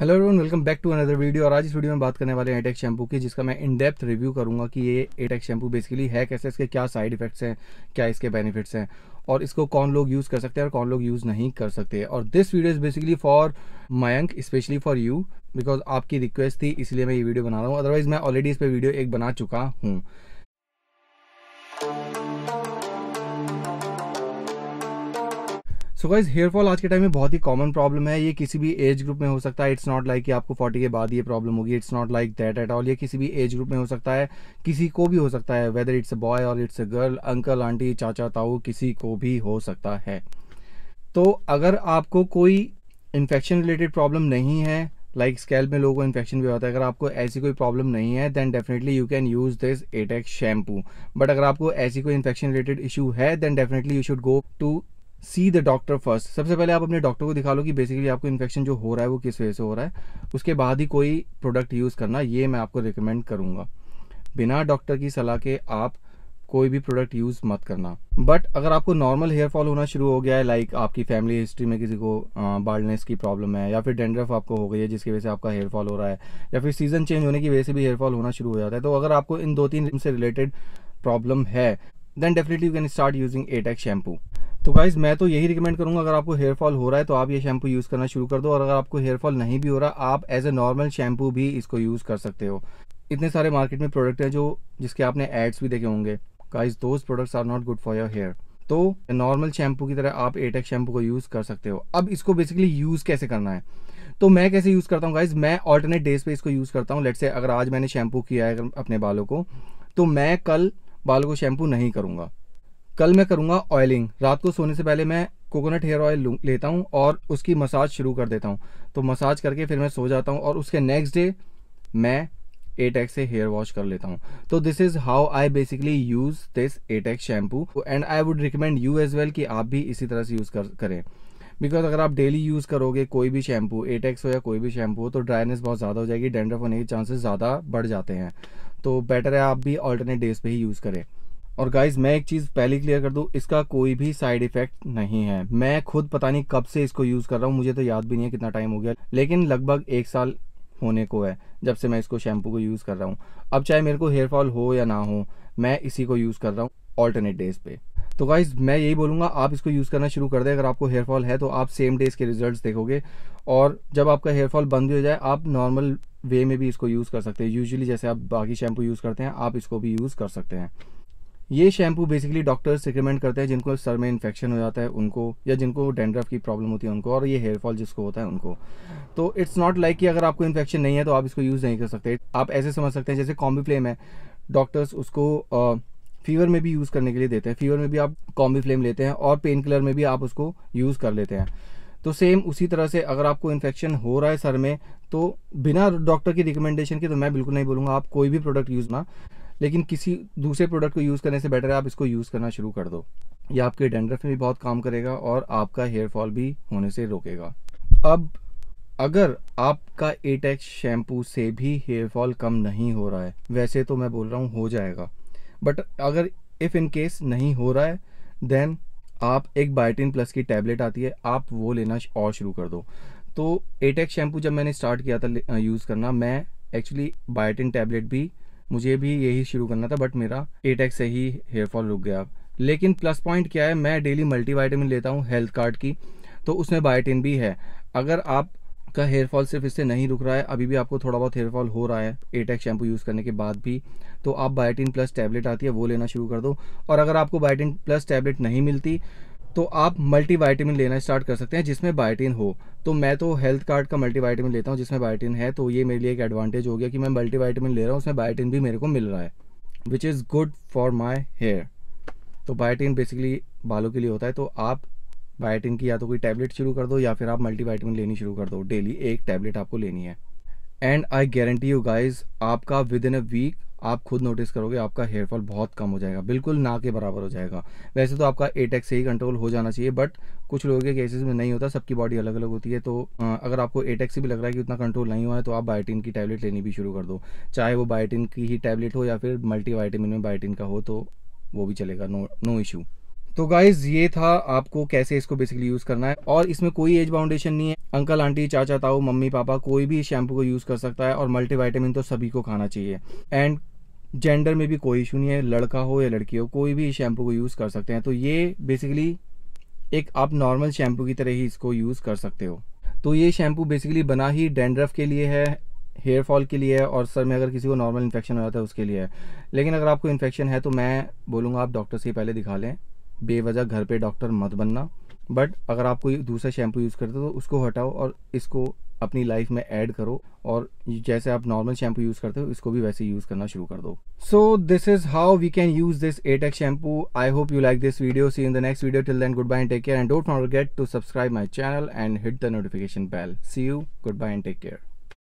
hello everyone welcome back to another video और आज इस वीडियो में बात करने वाले हैं एटेक शैम्पू e की जिसका मैं इन डेप्थ रिव्यू करूंगा कि ये एटेक शैम्पू बेसिकली है कैसे इसके क्या साइड इफेक्ट्स हैं क्या इसके बेनिफिट्स हैं और इसको कौन लोग यूज़ कर सकते हैं और कौन लोग यूज़ नहीं कर सकते और this video is basically for Mayank specially for you because आपकी रिक्वेस्ट थी इसलिए मैं ये वीडियो बना रहा हूँ अदरवाइज़ मैं ऑलरेडी इस पर वीडियो एक बना चुका हूँ सो गाइज हेयर फॉल आज के टाइम में बहुत ही कॉमन प्रॉब्लम है ये किसी भी एज ग्रुप में हो सकता है इट्स नॉट लाइक कि आपको 40 के बाद ये प्रॉब्लम होगी it's not like that at all ये किसी भी एज ग्रुप में हो सकता है किसी को भी हो सकता है whether it's a boy or it's a girl uncle aunty चाचा ताऊ किसी को भी हो सकता है तो अगर आपको कोई इन्फेक्शन रिलेटेड प्रॉब्लम नहीं है लाइक like स्कैल्प में लोगों को इन्फेक्शन भी होता है अगर आपको ऐसी कोई प्रॉब्लम नहीं है then definitely you can use this Atek shampoo but अगर आपको ऐसी कोई इन्फेक्शन रिलेटेड इशू है then definitely you should go to see the doctor first सबसे पहले आप अपने डॉक्टर को दिखा लो कि बेसिकली आपको इन्फेक्शन जो हो रहा है वो किस वजह से हो रहा है उसके बाद ही कोई प्रोडक्ट यूज़ करना ये मैं आपको रिकमेंड करूँगा बिना डॉक्टर की सलाह के आप कोई भी प्रोडक्ट यूज़ मत करना बट अगर आपको नॉर्मल हेयर फॉल होना शुरू हो गया है लाइक आपकी फैमिली हिस्ट्री में किसी को बाल्डनेस की प्रॉब्लम है या फिर डेंड्रफ आपको हो गई है जिसकी वजह से आपका हेयर फॉल हो रहा है या फिर सीजन चेंज होने की वजह से भी हेयर फॉल होना शुरू हो जाता है तो अगर आपको इन दो तीन से रिलेटेड प्रॉब्लम है then definitely you can start using Atek shampoo तो गाइज़ मैं तो यही रिकमेंड करूँगा अगर आपको हेयर फॉल हो रहा है तो आप ये शैम्पू यूज़ करना शुरू कर दो और अगर आपको हेयर फॉल नहीं भी हो रहा आप एज ए नॉर्मल शैम्पू भी इसको यूज़ कर सकते हो इतने सारे मार्केट में प्रोडक्ट हैं जो जिसके आपने एड्स भी देखे होंगे guys those products are not good for your hair तो नॉर्मल शैम्पू की तरह आप एटेक शैम्पू e को यूज़ कर सकते हो अब इसको बेसिकली यूज़ कैसे करना है तो मैं कैसे यूज़ करता हूँ गाइज मैं ऑल्टरनेट डेज पे इसको यूज़ करता हूँ लेट से अगर आज मैंने शैम्पू किया है अपने बालों को तो मैं कल बालों को शैम्पू नहीं करूँगा कल मैं करूँगा ऑयलिंग रात को सोने से पहले मैं कोकोनट हेयर ऑयल लेता हूँ और उसकी मसाज शुरू कर देता हूँ तो मसाज करके फिर मैं सो जाता हूँ और उसके नेक्स्ट डे मैं एटेक e से हेयर वॉश कर लेता हूँ तो this is how I basically use this Atek shampoo and I would recommend you as well कि आप भी इसी तरह से यूज कर, करें बिकॉज अगर आप डेली यूज़ करोगे कोई भी शैम्पू एटेक्स e हो या कोई भी शैम्पू हो तो ड्राइनेस बहुत ज़्यादा हो जाएगी डेंडर होने के चांसेस ज़्यादा बढ़ जाते हैं तो बेटर है आप भी ऑल्टरनेट डेज पे ही यूज़ करें और गाइज मैं एक चीज़ पहले क्लियर कर दूँ इसका कोई भी साइड इफेक्ट नहीं है मैं खुद पता नहीं कब से इसको यूज़ कर रहा हूँ मुझे तो याद भी नहीं है कितना टाइम हो गया लेकिन लगभग एक साल होने को है जब से मैं इसको शैम्पू को यूज़ कर रहा हूँ अब चाहे मेरे को हेयर फॉल हो या ना हो मैं इसी को यूज़ कर रहा हूँ ऑल्टरनेट डेज पे तो गाइज मैं यही बोलूँगा आप इसको यूज़ करना शुरू कर दें अगर आपको हेयर फॉल है तो आप सेम डेज के रिजल्ट देखोगे और जब आपका हेयर फॉल बंद हो जाए आप नॉर्मल वे में भी इसको यूज़ कर सकते हैं यूजली जैसे आप बाकी शैम्पू यूज़ करते हैं आप इसको भी यूज़ कर सकते हैं ये शैम्पू बेसिकली डॉक्टर्स रिकमेंड करते हैं जिनको सर में इन्फेक्शन हो जाता है उनको या जिनको डेंड्रफ की प्रॉब्लम होती है उनको और ये हेयर फॉल जिसको होता है उनको तो इट्स नॉट लाइक कि अगर आपको इन्फेक्शन नहीं है तो आप इसको यूज़ नहीं कर सकते आप ऐसे समझ सकते हैं जैसे कॉम्बी फ्लेम है डॉक्टर्स उसको आ, फीवर में भी यूज़ करने के लिए देते हैं फीवर में भी आप कॉम्बी फ्लेम लेते हैं और पेन किलर में भी आप उसको यूज़ कर लेते हैं तो सेम उसी तरह से अगर आपको इन्फेक्शन हो रहा है सर में तो बिना डॉक्टर की रिकमेंडेशन के तो मैं बिल्कुल नहीं बोलूँगा आप कोई भी प्रोडक्ट यूज़ ना लेकिन किसी दूसरे प्रोडक्ट को यूज़ करने से बेटर है आप इसको यूज़ करना शुरू कर दो ये आपके डेंड्रफ में भी बहुत काम करेगा और आपका हेयर फॉल भी होने से रोकेगा अब अगर आपका एटेक्स शैम्पू से भी हेयर फॉल कम नहीं हो रहा है वैसे तो मैं बोल रहा हूँ हो जाएगा बट अगर इफ़ इन केस नहीं हो रहा है देन आप एक बायोटिन प्लस की टैबलेट आती है आप वो लेना और शुरू कर दो तो एटेक्स शैम्पू जब मैंने स्टार्ट किया था यूज़ करना मैं एक्चुअली बायोटिन टैबलेट भी मुझे भी यही शुरू करना था बट मेरा एट e से ही हेयर फॉल रुक गया लेकिन प्लस पॉइंट क्या है मैं डेली मल्टीवाइटामिन लेता हूँ हेल्थ कार्ड की तो उसमें बायोटिन भी है अगर आप का हेयर फॉल सिर्फ इससे नहीं रुक रहा है अभी भी आपको थोड़ा बहुत हेयर फॉल हो रहा है एटेक शैम्पू यूज़ करने के बाद भी तो आप बायोटिन प्लस टैबलेट आती है वो लेना शुरू कर दो और अगर आपको बायोटिन प्लस टैबलेट नहीं मिलती तो आप मल्टीवाइटामिन लेना स्टार्ट कर सकते हैं जिसमें बायोटिन हो तो मैं तो हेल्थ कार्ड का मल्टीवाइटामिन लेता हूँ जिसमें बायोटिन है तो ये मेरे लिए एक एडवांटेज हो गया कि मैं मल्टीवाइटामिन ले रहा हूँ उसमें बायोटिन भी मेरे को मिल रहा है which is good for my hair तो बायोटिन बेसिकली बालों के लिए होता है तो आप बायोटिन की या तो कोई टैबलेट शुरू कर दो या फिर आप मल्टीवाइटामिन लेनी शुरू कर दो डेली एक टैबलेट आपको लेनी है and I guarantee you guys आपका विद इन अ वीक आप खुद नोटिस करोगे आपका हेयरफॉल बहुत कम हो जाएगा बिल्कुल ना के बराबर हो जाएगा वैसे तो आपका ए e से ही कंट्रोल हो जाना चाहिए बट कुछ लोगों के केसेस में नहीं होता सबकी बॉडी अलग अलग होती है तो अगर आपको ए e भी लग रहा है कि उतना कंट्रोल नहीं हुआ है तो आप बायोटिन की टैबलेट लेनी भी शुरू कर दो चाहे वो बायोटिन की ही टैबलेट हो या फिर मल्टीवाइटामिन में बायोटिन का हो तो वो भी चलेगा नो नो इशू तो गाइज ये था आपको कैसे इसको बेसिकली यूज़ करना है और इसमें कोई एज बाउंडेशन नहीं है अंकल आंटी चाचा ताऊ मम्मी पापा कोई भी शैम्पू को यूज़ कर सकता है और मल्टीवाइटामिन तो सभी को खाना चाहिए एंड जेंडर में भी कोई इशू नहीं है लड़का हो या लड़की हो कोई भी शैम्पू को यूज़ कर सकते हैं तो ये बेसिकली एक आप नॉर्मल शैम्पू की तरह ही इसको यूज़ कर सकते हो तो ये शैम्पू बेसिकली बना ही डेंड्रफ के लिए है हेयर फॉल के लिए है और सर में अगर किसी को नॉर्मल इन्फेक्शन हो जाता है उसके लिए है लेकिन अगर आपको इन्फेक्शन है तो मैं बोलूँगा आप डॉक्टर से पहले दिखा लें बेवजह घर पर डॉक्टर मत बनना बट अगर आप कोई दूसरा शैम्पू यूज़ करते हो तो उसको हटाओ और इसको अपनी लाइफ में ऐड करो और जैसे आप नॉर्मल शैम्पू यूज़ करते हो इसको भी वैसे यूज़ करना शुरू कर दो so this is how we can use this Atek shampoo I hope you like this video see in the next video till then goodbye and take care and don't not get to subscribe my channel and hit the notification bell see you goodbye and take care